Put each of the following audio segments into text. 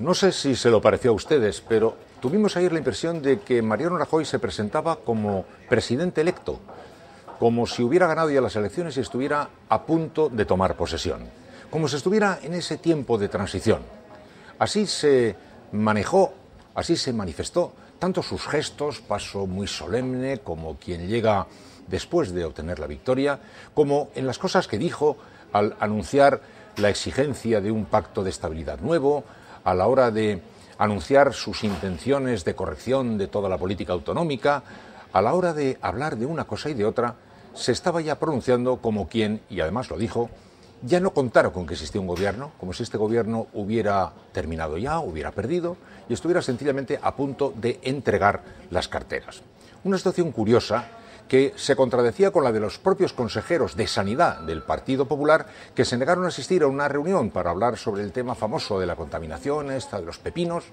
No sé si se lo pareció a ustedes, pero tuvimos ayer la impresión de que Mariano Rajoy se presentaba como presidente electo, como si hubiera ganado ya las elecciones y estuviera a punto de tomar posesión, como si estuviera en ese tiempo de transición. Así se manejó, así se manifestó, tanto sus gestos, paso muy solemne como quien llega después de obtener la victoria, como en las cosas que dijo al anunciar la exigencia de un pacto de estabilidad nuevo, a la hora de anunciar sus intenciones de corrección de toda la política autonómica, a la hora de hablar de una cosa y de otra, se estaba ya pronunciando como quien, y además lo dijo, ya no contaron con que existía un gobierno, como si este gobierno hubiera terminado ya, hubiera perdido y estuviera sencillamente a punto de entregar las carteras. Una situación curiosa que se contradecía con la de los propios consejeros de Sanidad del Partido Popular que se negaron a asistir a una reunión para hablar sobre el tema famoso de la contaminación, esta de los pepinos,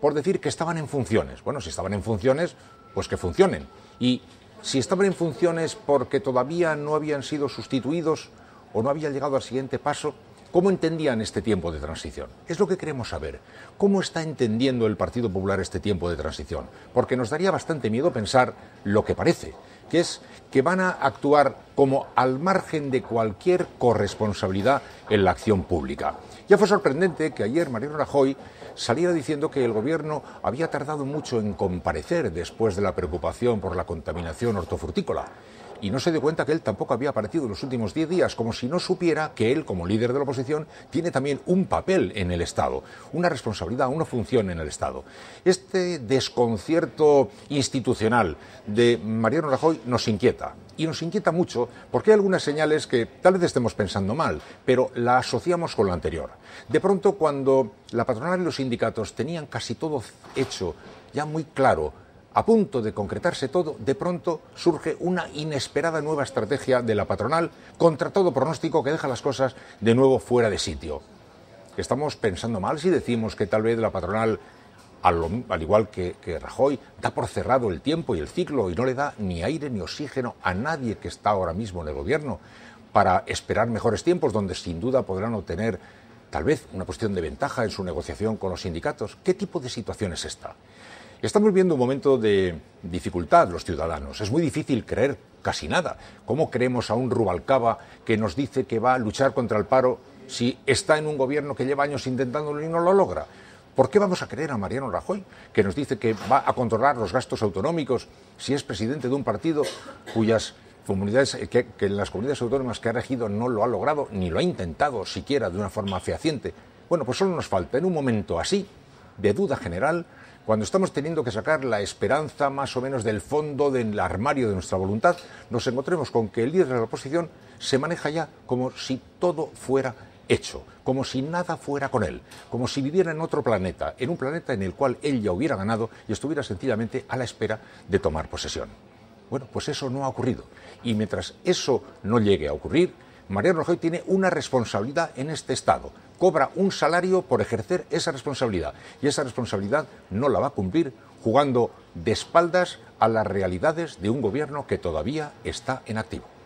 por decir que estaban en funciones. Bueno, si estaban en funciones, pues que funcionen. Y si estaban en funciones porque todavía no habían sido sustituidos o no habían llegado al siguiente paso, ¿Cómo entendían este tiempo de transición? Es lo que queremos saber. ¿Cómo está entendiendo el Partido Popular este tiempo de transición? Porque nos daría bastante miedo pensar lo que parece, que es que van a actuar como al margen de cualquier corresponsabilidad en la acción pública. Ya fue sorprendente que ayer Mariano Rajoy saliera diciendo que el gobierno había tardado mucho en comparecer después de la preocupación por la contaminación hortofrutícola y no se dio cuenta que él tampoco había aparecido en los últimos 10 días, como si no supiera que él, como líder de la oposición, tiene también un papel en el Estado, una responsabilidad, una función en el Estado. Este desconcierto institucional de Mariano Rajoy nos inquieta, y nos inquieta mucho porque hay algunas señales que tal vez estemos pensando mal, pero la asociamos con la anterior. De pronto, cuando la patronal y los sindicatos tenían casi todo hecho, ya muy claro, a punto de concretarse todo, de pronto surge una inesperada nueva estrategia de la patronal contra todo pronóstico que deja las cosas de nuevo fuera de sitio. Estamos pensando mal si decimos que tal vez la patronal al, igual que, Rajoy, da por cerrado el tiempo y el ciclo y no le da ni aire ni oxígeno a nadie que está ahora mismo en el gobierno para esperar mejores tiempos donde sin duda podrán obtener tal vez una posición de ventaja en su negociación con los sindicatos. ¿Qué tipo de situación es esta? Estamos viviendo un momento de dificultad los ciudadanos. Es muy difícil creer casi nada. ¿Cómo creemos a un Rubalcaba que nos dice que va a luchar contra el paro si está en un gobierno que lleva años intentándolo y no lo logra? ¿Por qué vamos a creer a Mariano Rajoy, que nos dice que va a controlar los gastos autonómicos si es presidente de un partido cuyas comunidades, eh, que, en las comunidades autónomas que ha regido no lo ha logrado, ni lo ha intentado siquiera de una forma fehaciente? Bueno, pues solo nos falta en un momento así de duda general, cuando estamos teniendo que sacar la esperanza más o menos del fondo del armario de nuestra voluntad, nos encontremos con que el líder de la oposición se maneja ya como si todo fuera hecho, como si nada fuera con él, como si viviera en otro planeta, en un planeta en el cual él ya hubiera ganado y estuviera sencillamente a la espera de tomar posesión. Bueno, pues eso no ha ocurrido. Y mientras eso no llegue a ocurrir, Mariano Rajoy tiene una responsabilidad en este Estado. Cobra un salario por ejercer esa responsabilidad. Y esa responsabilidad no la va a cumplir jugando de espaldas a las realidades de un gobierno que todavía está en activo.